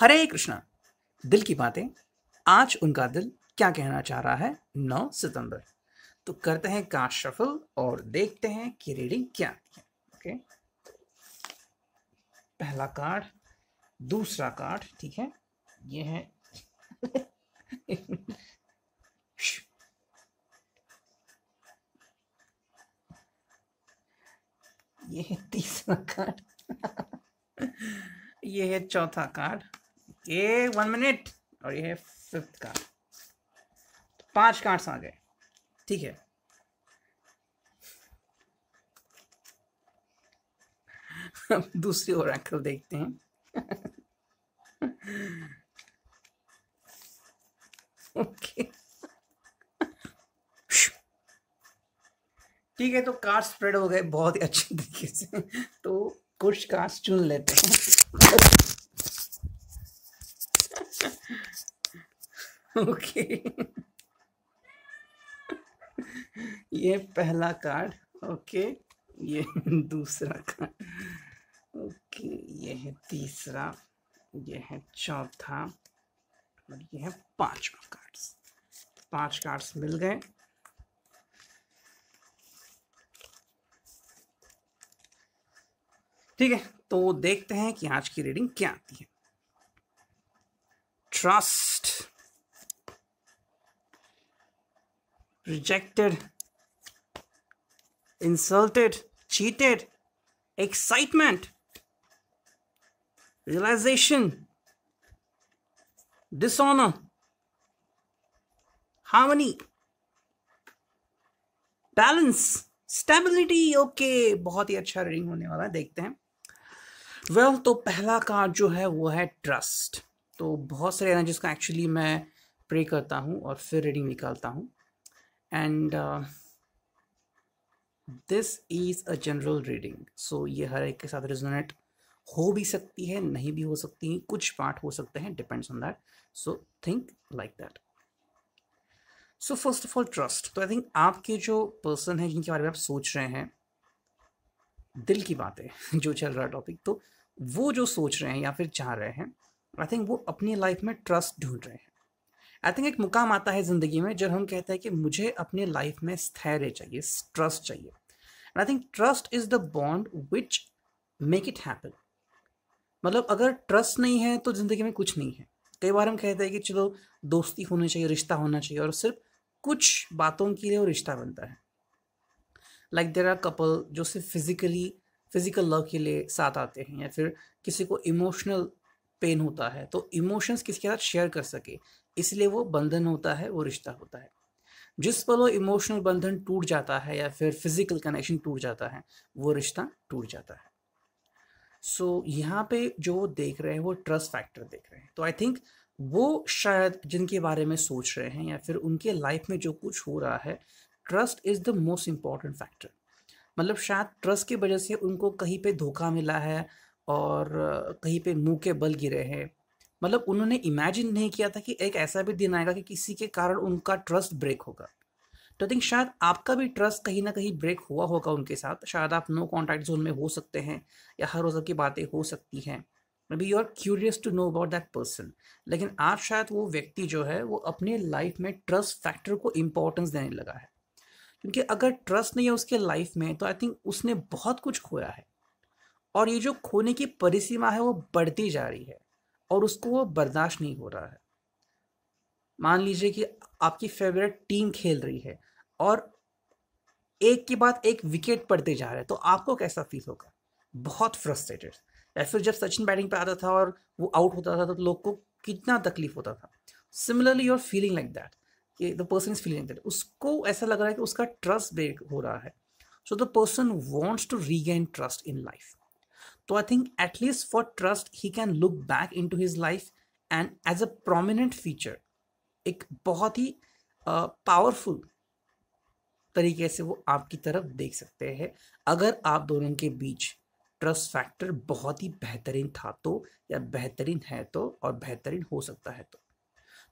हरे कृष्णा दिल की बातें आज उनका दिल क्या कहना चाह रहा है 9 सितंबर तो करते हैं कास्ट शफल और देखते हैं कि रीडिंग क्या है ओके पहला कार्ड दूसरा कार्ड ठीक है ये है ये है तीसरा कार्ड ये है चौथा कार्ड ये वन मिनट और ये है फिफ्थ कार्ड पांच कार्ड्स आ गए ठीक है दूसरी ओर आकर देखते हैं ओके ठीक है तो कार्ड स्प्रेड हो गए बहुत ही अच्छे तरीके से तो कुछ कार्ड चुन लेते हैं ओके ये पहला कार्ड ओके ये दूसरा कार्ड ओके ये है तीसरा ये है चौथा और ये है पांचवा कार्ड्स पांच कार्ड्स मिल गए ठीक है तो देखते हैं कि आज की रीडिंग क्या आती है trust rejected, insulted, cheated, excitement, realization, dishonor, harmony, balance, stability okay okay, बहुत ही अच्छा रीडिंग होने वाला है देखते हैं वेल well, तो पहला कार्ड जो है वो है ट्रस्ट तो बहुत सारे एनर्जीज का एक्चुअली मैं प्रे करता हूँ और फिर रीडिंग निकालता हूँ and this is a general reading so ये हर एक के साथ रिजोनेट हो भी सकती है नहीं भी हो सकती कुछ पार्ट हो सकते हैं depends on that so think like that so first of all trust तो आई थिंक आपके जो पर्सन है जिनके बारे में आप सोच रहे हैं दिल की बात है जो चल रहा है टॉपिक तो वो जो सोच रहे हैं या फिर चाह रहे हैं आई थिंक वो अपनी लाइफ में ट्रस्ट ढूंढ रहे हैं आई थिंक एक मुकाम आता है ज़िंदगी में जब हम कहते हैं कि मुझे अपने लाइफ में स्थैर्य चाहिए ट्रस्ट चाहिए and I think trust is the bond which make it happen मतलब अगर ट्रस्ट नहीं है तो ज़िंदगी में कुछ नहीं है कई बार हम कहते हैं कि चलो दोस्ती होनी चाहिए रिश्ता होना चाहिए और सिर्फ कुछ बातों के लिए वो रिश्ता बनता है लाइक देर आर कपल जो सिर्फ फिज़िकली फिज़िकल लव के लिए साथ आते हैं या फिर किसी को इमोशनल पेन होता है तो इमोशंस किसी के साथ शेयर कर सके इसलिए वो बंधन होता है वो रिश्ता होता है जिस पल वो इमोशनल बंधन टूट जाता है या फिर फिजिकल कनेक्शन टूट जाता है वो रिश्ता टूट जाता है सो so, यहाँ पे जो वो देख रहे हैं वो ट्रस्ट फैक्टर देख रहे हैं तो आई थिंक वो शायद जिनके बारे में सोच रहे हैं या फिर उनके लाइफ में जो कुछ हो रहा है trust is the most important factor मतलब शायद ट्रस्ट की वजह से उनको कहीं पे धोखा मिला है और कहीं पे मुंह के बल गिरे हैं मतलब उन्होंने इमेजिन नहीं किया था कि एक ऐसा भी दिन आएगा कि किसी के कारण उनका ट्रस्ट ब्रेक होगा तो आई थिंक शायद आपका भी ट्रस्ट कहीं ना कहीं ब्रेक हुआ होगा उनके साथ शायद आप नो कॉन्टैक्ट जोन में हो सकते हैं या हर रोज़ की बातें हो सकती हैं maybe you are curious to know about that person लेकिन आज शायद वो व्यक्ति जो है वो अपने लाइफ में ट्रस्ट फैक्टर को इम्पोर्टेंस देने लगा है क्योंकि अगर ट्रस्ट नहीं है उसके लाइफ में तो आई थिंक उसने बहुत कुछ खोया है और ये जो खोने की परिसीमा है वो बढ़ती जा रही है और उसको वो बर्दाश्त नहीं हो रहा है मान लीजिए कि आपकी फेवरेट टीम खेल रही है और एक के बाद एक विकेट पड़ते जा रहे हैं तो आपको कैसा फील होगा बहुत फ्रस्ट्रेटेड या फिर जब सचिन बैटिंग पे आता था और वो आउट होता था तो लोग को कितना तकलीफ होता था similarly your feeling like that कि the person is feeling that उसको ऐसा लग रहा है कि उसका ट्रस्ट ब्रेक हो रहा है so the person wants to regain trust in life तो I think at least for trust he can look back into his life and as a prominent feature एक बहुत ही पावरफुल तरीके से वो आपकी तरफ देख सकते हैं अगर आप दोनों के बीच ट्रस्ट फैक्टर बहुत ही बेहतरीन था तो या बेहतरीन है तो और बेहतरीन हो सकता है तो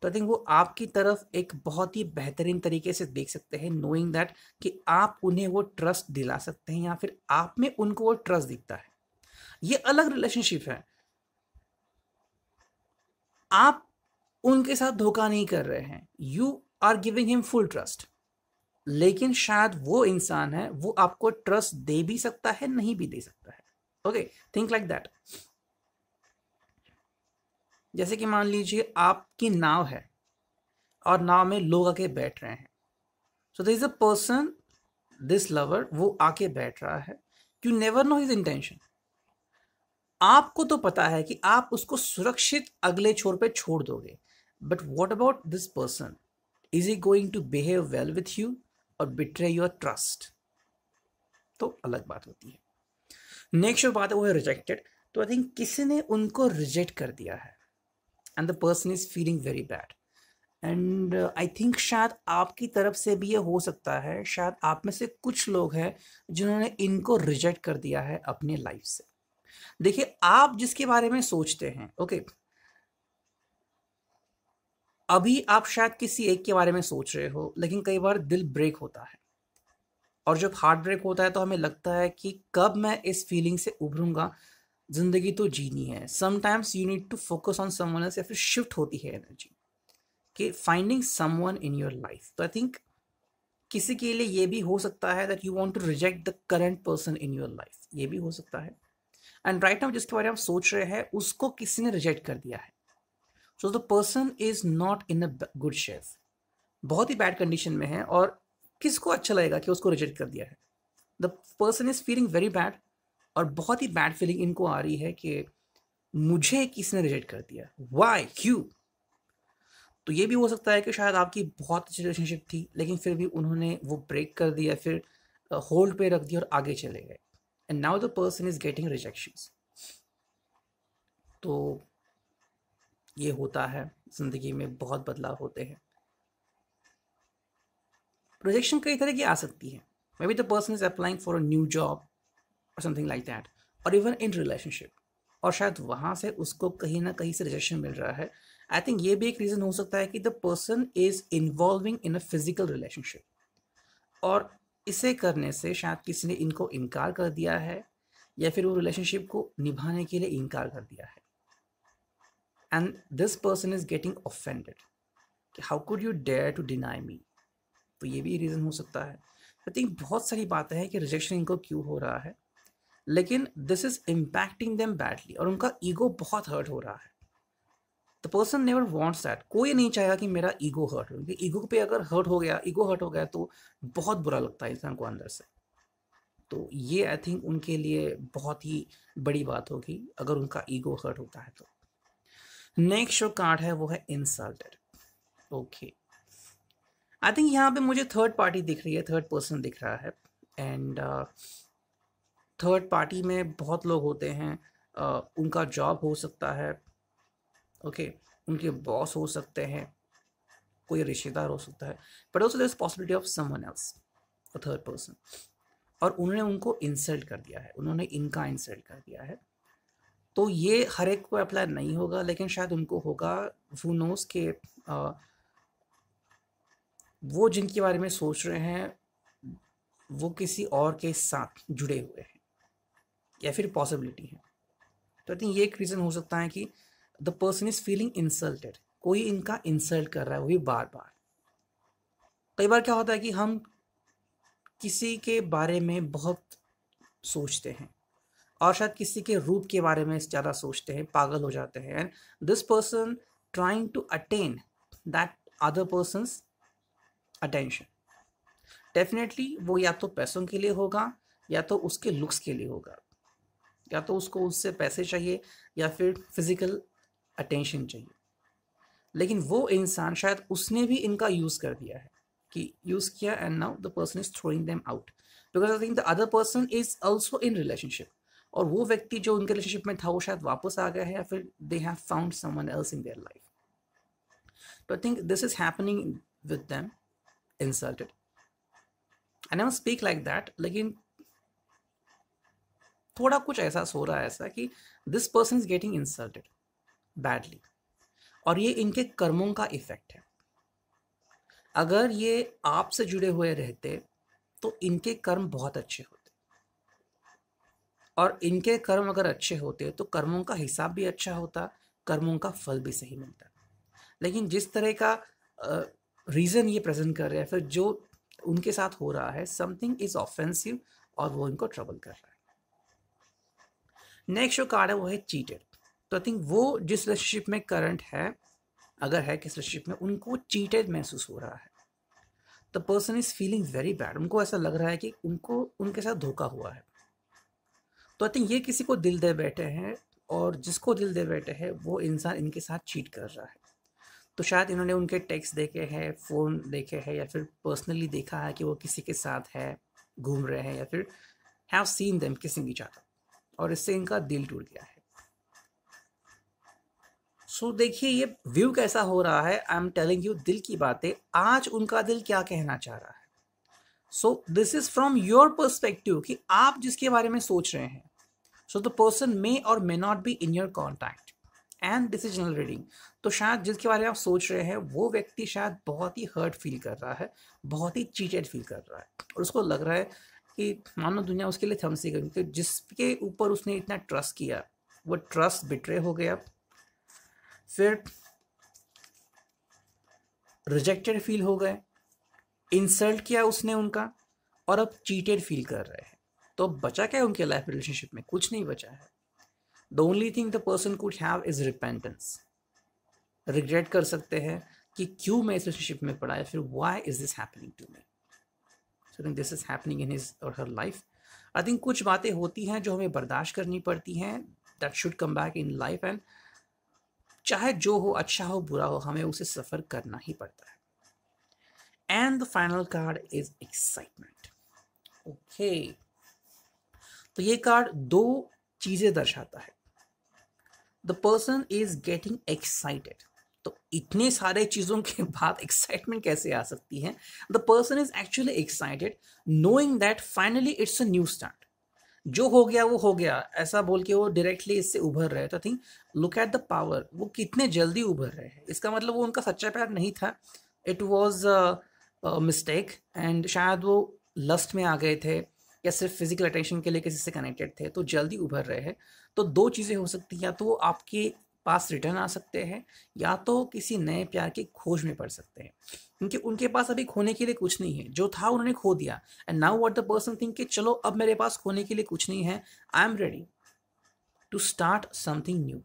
तो आई थिंक वो आपकी तरफ एक बहुत ही बेहतरीन तरीके से देख सकते हैं नोइंग दैट कि आप उन्हें वो ट्रस्ट दिला सकते हैं या फिर आप में उनको वो ट्रस्ट दिखता है ये अलग रिलेशनशिप है आप उनके साथ धोखा नहीं कर रहे हैं you are giving him full trust लेकिन शायद वो इंसान है वो आपको ट्रस्ट दे भी सकता है नहीं भी दे सकता है ओके थिंक लाइक दैट जैसे कि मान लीजिए आपकी नाव है और नाव में लोग आके बैठ रहे हैं so this a person this lover वो आके बैठ रहा है you never know his intention आपको तो पता है कि आप उसको सुरक्षित अगले छोर पे छोड़ दोगे but what about this person is he going to behave well with you और बिट्रे योर ट्रस्ट तो अलग बात होती है नेक्स्ट जो बात है वो है रिजेक्टेड तो आई थिंक किसी ने उनको रिजेक्ट कर दिया है and the person is feeling very bad and I think शायद आपकी तरफ से भी ये हो सकता है शायद आप में से कुछ लोग हैं जिन्होंने इनको रिजेक्ट कर दिया है अपने लाइफ से देखिए आप जिसके बारे में सोचते हैं ओके अभी आप शायद किसी एक के बारे में सोच रहे हो लेकिन कई बार दिल ब्रेक होता है और जब हार्ट ब्रेक होता है तो हमें लगता है कि कब मैं इस फीलिंग से उभरूंगा जिंदगी तो जीनी है sometimes you need to focus on someone या फिर शिफ्ट होती है एनर्जी कि finding someone in your life तो आई थिंक किसी के लिए ये भी हो सकता है that you want to reject the current person in your life ये भी हो सकता है एंड राइट नाउ जिसके बारे में आप सोच रहे हैं उसको किसी ने रिजेक्ट कर दिया है so the person is not in a good shape बहुत ही बैड कंडीशन में है और किसको अच्छा लगेगा कि उसको रिजेक्ट कर दिया है the person is feeling very bad और बहुत ही बैड फीलिंग इनको आ रही है कि मुझे किसने रिजेक्ट कर दिया वाई क्यू तो ये भी हो सकता है कि शायद आपकी बहुत अच्छी रिलेशनशिप थी लेकिन फिर भी उन्होंने वो ब्रेक कर दिया फिर होल्ड पे रख दिया और आगे चले गए and now the person is getting rejections तो ये होता है ज़िंदगी में बहुत बदलाव होते हैं रिजेक्शन कई तरह की आ सकती है maybe the person is applying for a new job और समथिंग लाइक दैट और इवन इन रिलेशनशिप और शायद वहाँ से उसको कहीं ना कहीं से रिजेक्शन मिल रहा है आई थिंक ये भी एक रीज़न हो सकता है कि the person is involving in a physical relationship और इसे करने से शायद किसी ने इनको इनकार कर दिया है या फिर वो रिलेशनशिप को निभाने के लिए इनकार कर दिया है and this person is getting offended कि how could you dare to deny me तो ये भी रीज़न हो सकता है आई थिंक बहुत सारी बातें हैं कि रिजेक्शन इनको क्यों हो रहा है लेकिन this is impacting them badly और उनका ईगो बहुत हर्ट हो रहा है the person never wants that कोई नहीं चाहेगा कि मेरा ईगो हर्ट हो क्योंकि ईगो पे अगर हर्ट हो गया ईगो हर्ट हो गया तो बहुत बुरा लगता है इंसान को अंदर से तो ये आई थिंक उनके लिए बहुत ही बड़ी बात होगी अगर उनका ईगो हर्ट होता है तो नेक्स्ट जो कार्ड है वो है इंसल्टेड ओके आई थिंक यहाँ पे मुझे थर्ड पार्टी दिख रही है थर्ड पर्सन दिख रहा है एंड थर्ड पार्टी में बहुत लोग होते हैं uh, उनका जॉब हो सकता है ओके उनके बॉस हो सकते हैं कोई रिश्तेदार हो सकता है but also this possibility of someone else a third person और उन्होंने उनको इंसल्ट कर दिया है उन्होंने इनका इंसल्ट कर दिया है तो ये हर एक को अप्लाई नहीं होगा लेकिन शायद उनको होगा वो नोस के आ, वो जिनके बारे में सोच रहे हैं वो किसी और के साथ जुड़े हुए हैं या फिर पॉसिबिलिटी है तो आई थिंक ये एक रीज़न हो सकता है कि the person is feeling insulted कोई इनका इंसल्ट कर रहा है वो भी बार बार कई बार क्या होता है कि हम किसी के बारे में बहुत सोचते हैं और शायद किसी के रूप के बारे में ज़्यादा सोचते हैं पागल हो जाते हैं and this person trying to attain that other person attention definitely वो या तो पैसों के लिए होगा या तो उसके लुक्स के लिए होगा या तो उसको उससे पैसे चाहिए या फिर फिजिकल अटेंशन चाहिए लेकिन वो इंसान शायद उसने भी इनका यूज़ कर दिया है कि यूज़ किया and now the person is throwing them out because I think the other person is also in relationship और वो व्यक्ति जो उनके रिलेशनशिप में था वो शायद वापस आ गया है या फिर they have found someone else in their life तो I think this is happening with them insulted I never speak like that लेकिन थोड़ा कुछ एहसास हो रहा है ऐसा कि this person is getting insulted badly और ये इनके कर्मों का इफेक्ट है अगर ये आपसे जुड़े हुए रहते तो इनके कर्म बहुत अच्छे होते और इनके कर्म अगर अच्छे होते तो कर्मों का हिसाब भी अच्छा होता कर्मों का फल भी सही मिलता लेकिन जिस तरह का रीज़न ये प्रेजेंट कर रहे हैं फिर जो उनके साथ हो रहा है समथिंग इज ऑफेंसिव और वो इनको ट्रबल कर रहा है नेक्स्ट जो कार्ड है वो है चीटेड तो आई थिंक वो जिस रिलेशनशिप में करंट है अगर है किस रिलेशनशिप में उनको चीटेड महसूस हो रहा है the person is feeling very bad उनको ऐसा लग रहा है कि उनको उनके साथ धोखा हुआ है तो आई थिंक ये किसी को दिल दे बैठे हैं और जिसको दिल दे बैठे हैं वो इंसान इनके साथ चीट कर रहा है तो शायद इन्होंने उनके टेक्स्ट देखे हैं फ़ोन देखे हैं या फिर पर्सनली देखा है कि वो किसी के साथ है घूम रहे हैं या फिर have seen them kissing each other और इससे इनका दिल टूट गया है सो so, देखिए ये व्यू कैसा हो रहा है आई एम टेलिंग यू दिल की बातें आज उनका दिल क्या कहना चाह रहा है so this is from your perspective कि आप जिसके बारे में सोच रहे हैं सो द पर्सन मे और may not be in your contact and decisional reading तो शायद जिसके बारे में आप सोच रहे हैं वो व्यक्ति शायद बहुत ही हर्ट फील कर रहा है बहुत ही चीटेड फील कर रहा है और उसको लग रहा है कि मानो दुनिया उसके लिए थमसी गई तो जिसके ऊपर उसने इतना ट्रस्ट किया वो ट्रस्ट बिट्रे हो गया फिर रिजेक्टेड फील हो गए इंसल्ट किया उसने उनका और अब चीटेड फील कर रहे हैं तो अब बचा क्या है उनके लाइफ रिलेशनशिप में कुछ नहीं बचा है the only thing the person could have is repentance regret कर सकते हैं कि क्यों मैं इस रिलेशनशिप में पड़ा या फिर why is this happening to me so think this is happening in his और हर लाइफ आई थिंक कुछ बातें होती हैं जो हमें बर्दाश्त करनी पड़ती हैं that should come back in life and चाहे जो हो अच्छा हो बुरा हो हमें उसे सफर करना ही पड़ता है and the final card is excitement okay तो ये कार्ड दो चीजें दर्शाता है the person is getting excited तो इतने सारे चीज़ों के बाद एक्साइटमेंट कैसे आ सकती है the person is actually excited knowing that finally it's a new start जो हो गया वो हो गया ऐसा बोल के वो डायरेक्टली इससे उभर रहे थे think look at the power वो कितने जल्दी उभर रहे हैं इसका मतलब वो उनका सच्चा प्यार नहीं था इट वॉज मिस्टेक एंड शायद वो लस्ट में आ गए थे या सिर्फ फिजिकल अटेंशन के लिए किसी से कनेक्टेड थे तो जल्दी उभर रहे हैं तो दो चीज़ें हो सकती हैं या तो वो आपके पास रिटर्न आ सकते हैं या तो किसी नए प्यार की खोज में पड़ सकते हैं क्योंकि उनके पास अभी खोने के लिए कुछ नहीं है जो था उन्होंने खो दिया and now what the person think कि चलो अब मेरे पास खोने के लिए कुछ नहीं है I am ready to start something new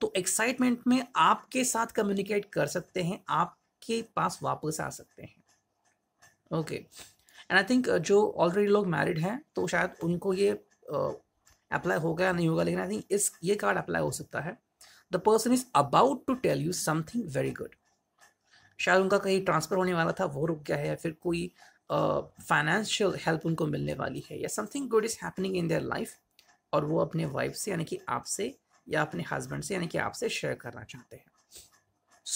तो एक्साइटमेंट में आपके साथ कम्युनिकेट कर सकते हैं आपके पास वापस आ सकते हैं ओके एंड आई थिंक जो ऑलरेडी लोग मैरिड हैं तो शायद उनको ये अप्लाई uh, होगा या नहीं होगा लेकिन आई थिंक इस ये कार्ड अप्लाई हो सकता है the person is about to tell you something very good शायद उनका कहीं ट्रांसफ़र होने वाला था वो रुक गया है या फिर कोई फाइनेंशियल हेल्प उनको मिलने वाली है या something good is happening in their life और वो अपने वाइफ से यानी कि आपसे या अपने हस्बैंड से यानी कि आपसे शेयर करना चाहते हैं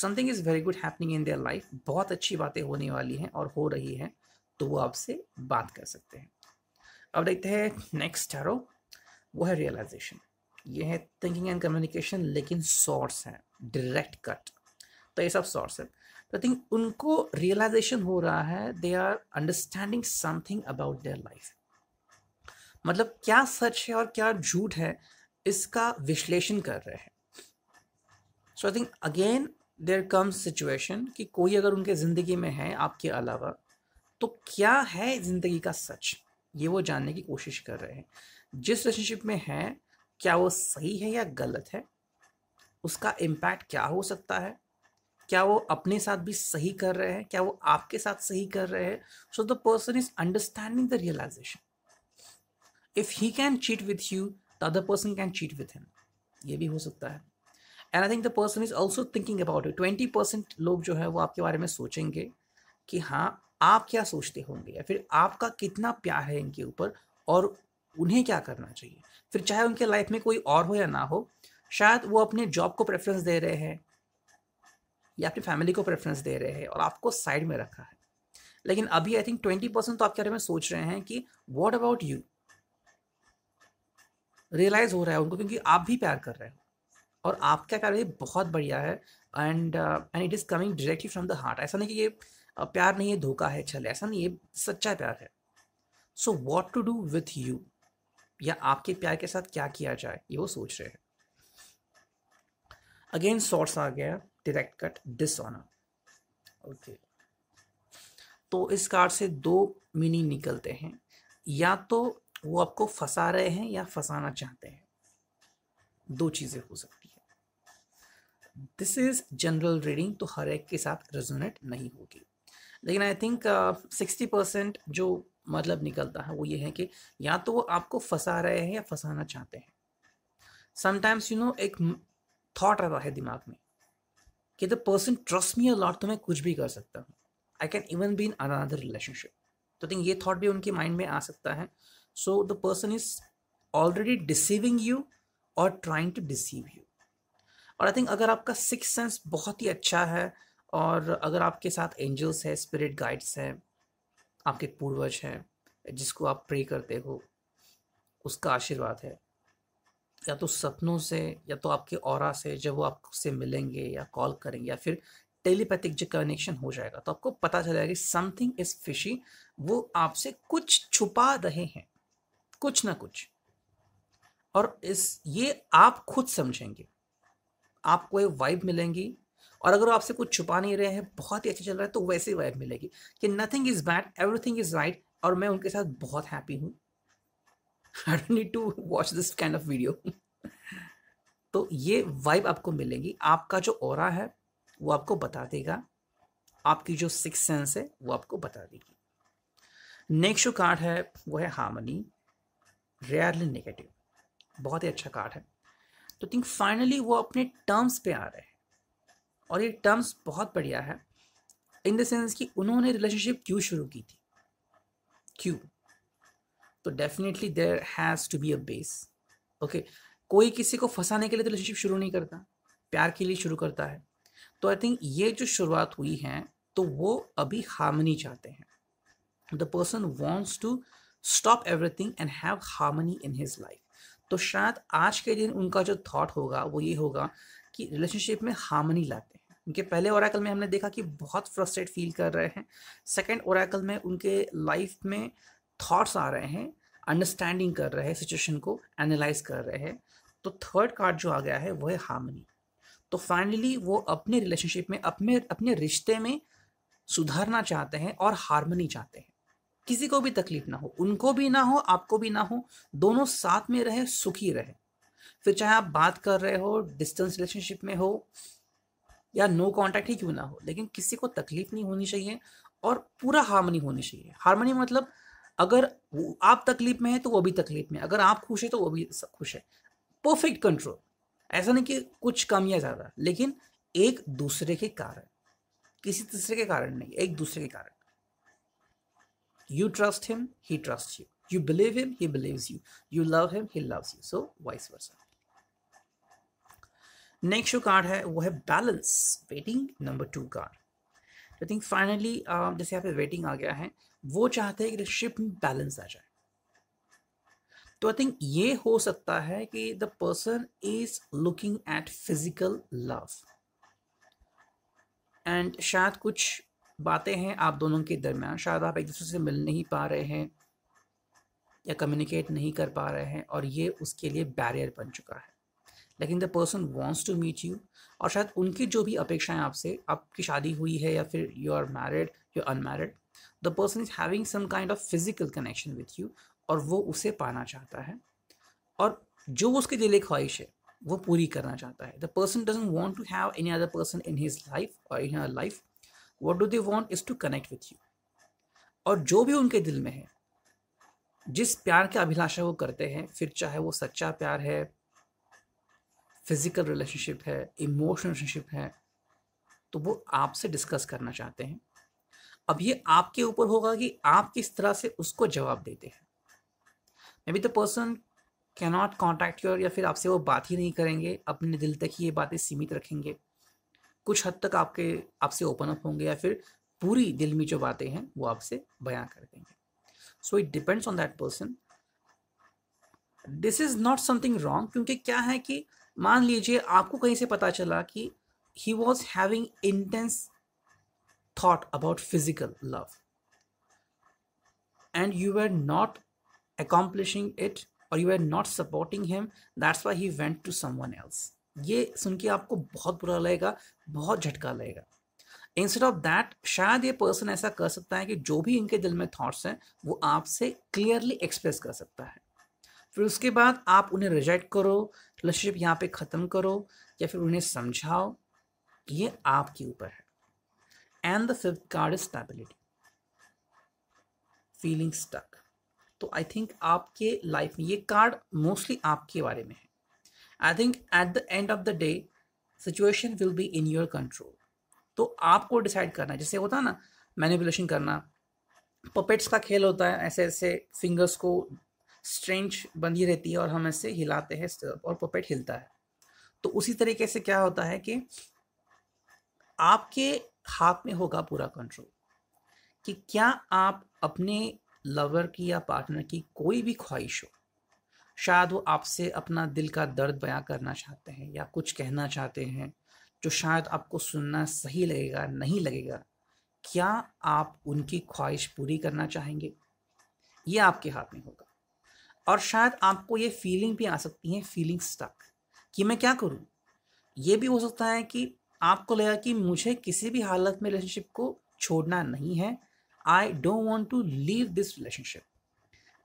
something is very good happening in their life बहुत अच्छी बातें होने वाली हैं और हो रही हैं तो वो आपसे बात कर सकते हैं अब देखते हैं नेक्स्ट टैरो वो है रियलाइजेशन ये है थिंकिंग एंड कम्युनिकेशन लेकिन सोर्स है डायरेक्ट कट तो ये सब सोर्स है तो आई थिंक उनको रियलाइजेशन हो रहा है they are understanding something about their life मतलब क्या सच है और क्या झूठ है इसका विश्लेषण कर रहे हैं so I think again there comes situation कि कोई अगर उनके ज़िंदगी में है आपके अलावा तो क्या है ज़िंदगी का सच ये वो जानने की कोशिश कर रहे हैं जिस रिलेशनशिप में है क्या वो सही है या गलत है उसका इम्पैक्ट क्या हो सकता है क्या वो अपने साथ भी सही कर रहे हैं क्या वो आपके साथ सही कर रहे हैं so the person is understanding the realization if he can cheat with you the other person can cheat with him ये भी हो सकता है and I think the person is also thinking about it twenty percent लोग जो है वो आपके बारे में सोचेंगे कि हाँ आप क्या सोचते होंगे या फिर आपका कितना प्यार है इनके ऊपर और उन्हें क्या करना चाहिए फिर चाहे उनके लाइफ में कोई और हो या ना हो शायद वो अपने जॉब को प्रेफरेंस दे रहे हैं या अपनी फैमिली को प्रेफरेंस दे रहे हैं और आपको साइड में रखा है लेकिन अभी आई थिंक ट्वेंटी परसेंट तो आपके बारे में सोच रहे हैं कि वॉट अबाउट यू रियलाइज हो रहा है उनको क्योंकि आप भी प्यार कर रहे हो और आपका प्यार भी बहुत बढ़िया है and and it is coming directly from the heart ऐसा नहीं कि ये प्यार नहीं है धोखा है छल ऐसा नहीं ये सच्चा प्यार है so what to do with you या आपके प्यार के साथ क्या किया जाए ये वो सोच रहे हैं अगेन सॉर्ट्स आ गया डायरेक्ट कट डिस ओके तो इस कार्ड से दो मीनिंग निकलते हैं या तो वो आपको फंसा रहे हैं या फंसाना चाहते हैं दो चीज़ें हो सकती है दिस इज जनरल रीडिंग तो हर एक के साथ रेजोनेट नहीं होगी लेकिन आई थिंक सिक्सटी परसेंट जो मतलब निकलता है वो ये है कि या तो वो आपको फंसा रहे हैं या फंसाना चाहते हैं समटाइम्स यू नो एक थॉट रहता है दिमाग में कि the person trust me lot तो मैं कुछ भी कर सकता हूँ I can even be in another relationship तो थिंक ये थॉट भी उनके माइंड में आ सकता है so the person is already deceiving you और ट्राइंग टू डिसीव यू और आई थिंक अगर आपका सिक्स सेंस बहुत ही अच्छा है और अगर आपके साथ एंजल्स है स्पिरिट गाइड्स हैं आपके पूर्वज हैं जिसको आप प्रे करते हो उसका आशीर्वाद है या तो सपनों से या तो आपके और से जब वो आपसे मिलेंगे या कॉल करेंगे या फिर टेलीपैथिक जो कनेक्शन हो जाएगा तो आपको पता चलेगा कि समथिंग इज फिशी वो आपसे कुछ छुपा रहे हैं कुछ ना कुछ और इस ये आप खुद समझेंगे आपको एक वाइब मिलेंगी और अगर आपसे कुछ छुपा नहीं रहे हैं बहुत ही अच्छा चल रहा है तो वैसे वाइब मिलेगी कि nothing is bad everything is right और मैं उनके साथ बहुत हैप्पी हूँ I don't need to watch this kind of video तो ये वाइब आपको मिलेगी आपका जो और है वो आपको बता देगा आपकी जो सिक्स सेंस है वो आपको बता देगी नेक्स्ट जो कार्ड है वो है हार्मनी रेयरली नेगेटिव बहुत ही अच्छा कार्ड है तो थिंक फाइनली वो अपने टर्म्स पे आ रहे हैं और ये टर्म्स बहुत बढ़िया है इन द सेंस कि उन्होंने रिलेशनशिप क्यों शुरू की थी क्यों तो definitely there has to be a base okay कोई किसी को फंसाने के लिए तो रिलेशनशिप शुरू नहीं करता प्यार के लिए शुरू करता है तो आई थिंक ये जो शुरुआत हुई है तो वो अभी हार्मनी चाहते हैं the person wants to stop everything and have harmony in his life तो शायद आज के दिन उनका जो थॉट होगा वो ये होगा कि रिलेशनशिप में हार्मनी लाते हैं उनके पहले ओराकल में हमने देखा कि बहुत फ्रस्ट्रेट फील कर रहे हैं सेकेंड ओराकल में उनके लाइफ में थाट्स आ रहे हैं अंडरस्टैंडिंग कर रहे हैं सिचुएशन को एनालाइज कर रहे हैं तो थर्ड कार्ड जो आ गया है वो है हार्मनी तो फाइनली वो अपने रिलेशनशिप में अपने अपने रिश्ते में सुधारना चाहते हैं और हार्मनी चाहते हैं किसी को भी तकलीफ ना हो उनको भी ना हो आपको भी ना हो दोनों साथ में रहे सुखी रहे फिर चाहे आप बात कर रहे हो डिस्टेंस रिलेशनशिप में हो या नो कॉन्टैक्ट ही क्यों ना हो लेकिन किसी को तकलीफ नहीं होनी चाहिए और पूरा हार्मनी होनी चाहिए हार्मनी मतलब अगर आप तकलीफ में है तो वो भी तकलीफ में अगर आप खुश है तो वो भी खुश है परफेक्ट कंट्रोल ऐसा नहीं कि कुछ कम या ज़्यादा लेकिन एक दूसरे के कारण किसी तीसरे के कारण नहीं एक दूसरे के कारण you trust him he trust you you believe him he believe you you love him he loves you so vice versa next जो कार्ड है वो है balance waiting number two card I think finally जैसे यहाँ पे waiting आ गया है वो चाहते हैं कि रिलेशनशिप में बैलेंस आ जाए तो आई थिंक ये हो सकता है कि the person is looking at physical love and शायद कुछ बातें हैं आप दोनों के दरमियान शायद आप एक दूसरे से मिल नहीं पा रहे हैं या कम्युनिकेट नहीं कर पा रहे हैं और ये उसके लिए बैरियर बन चुका है लेकिन the person wants to meet you और शायद उनकी जो भी अपेक्षाएं आपसे आपकी शादी हुई है या फिर you are married you unmarried the person is having some kind of physical connection with you और वो उसे पाना चाहता है और जो उसके दिल ख्वाहिश है वो पूरी करना चाहता है the person doesn't want to have any other person in his life और in her life what do they want is to connect with you और जो भी उनके दिल में है जिस प्यार की अभिलाषा वो करते हैं फिर चाहे वो सच्चा प्यार है फिज़िकल रिलेशनशिप है इमोशनल रिलेशनशिप है तो वो आपसे डिस्कस करना चाहते हैं अब ये आपके ऊपर होगा कि आप किस तरह से उसको जवाब देते हैं maybe the person cannot contact your या फिर आपसे वो बात ही नहीं करेंगे अपने दिल तक ही ये बातें सीमित रखेंगे कुछ हद तक आपके आपसे ओपन अप होंगे या फिर पूरी दिल में जो बातें हैं वो आपसे बयां कर देंगे so it depends on that person this is not something wrong क्योंकि क्या है कि मान लीजिए आपको कहीं से पता चला कि he was having intense thought about physical love and you are not accomplishing it और you are not supporting him that's why he went to someone else ये सुन के आपको बहुत बुरा लगेगा बहुत झटका लगेगा इंस्टेड ऑफ दैट शायद ये पर्सन ऐसा कर सकता है कि जो भी इनके दिल में थॉट्स हैं वो आपसे क्लियरली एक्सप्रेस कर सकता है फिर उसके बाद आप उन्हें रिजेक्ट करो रिलेशनशिप यहाँ पे ख़त्म करो या फिर उन्हें समझाओ ये आपके ऊपर है and the fifth card is stability feeling stuck तो आई थिंक आपके लाइफ में ये कार्ड मोस्टली आपके बारे में है I think at the end of the day situation will be in your control तो आपको डिसाइड करना है जैसे होता है ना मैनिपुलेशन करना पपेट्स का खेल होता है ऐसे ऐसे फिंगर्स को स्ट्रेंच बंधी रहती है और हम ऐसे हिलाते हैं और पपेट हिलता है तो उसी तरीके से क्या होता है कि आपके हाथ में होगा पूरा कंट्रोल कि क्या आप अपने लवर की या पार्टनर की कोई भी ख्वाहिश हो शायद वो आपसे अपना दिल का दर्द बयां करना चाहते हैं या कुछ कहना चाहते हैं जो शायद आपको सुनना सही लगेगा नहीं लगेगा क्या आप उनकी ख्वाहिश पूरी करना चाहेंगे ये आपके हाथ में होगा और शायद आपको ये फीलिंग भी आ सकती है फीलिंग स्टक कि मैं क्या करूँ ये भी हो सकता है कि आपको लगा कि मुझे किसी भी हालत में रिलेशनशिप को छोड़ना नहीं है I don't want to leave this relationship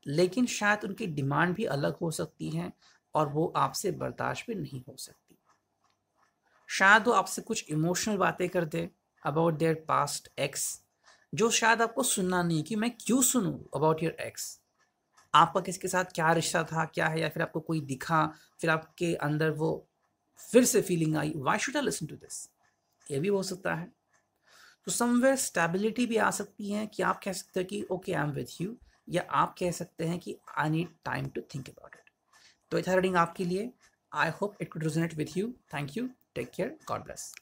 लेकिन शायद उनकी डिमांड भी अलग हो सकती है और वो आपसे बर्दाश्त भी नहीं हो सकती शायद वो आपसे कुछ इमोशनल बातें कर दे अबाउट देयर पास्ट एक्स जो शायद आपको सुनना नहीं कि मैं क्यों सुनूँ अबाउट योर एक्स आपका किसके साथ क्या रिश्ता था क्या है या फिर आपको कोई दिखा फिर आपके अंदर वो फिर से feeling I why should I listen to this ये भी हो सकता है तो समवेयर स्टेबिलिटी भी आ सकती है कि आप कह सकते हैं कि okay I am with you या आप कह सकते हैं कि I need time to think about it तो इथा रीडिंग आपके लिए I hope it could resonate with you thank you take care God bless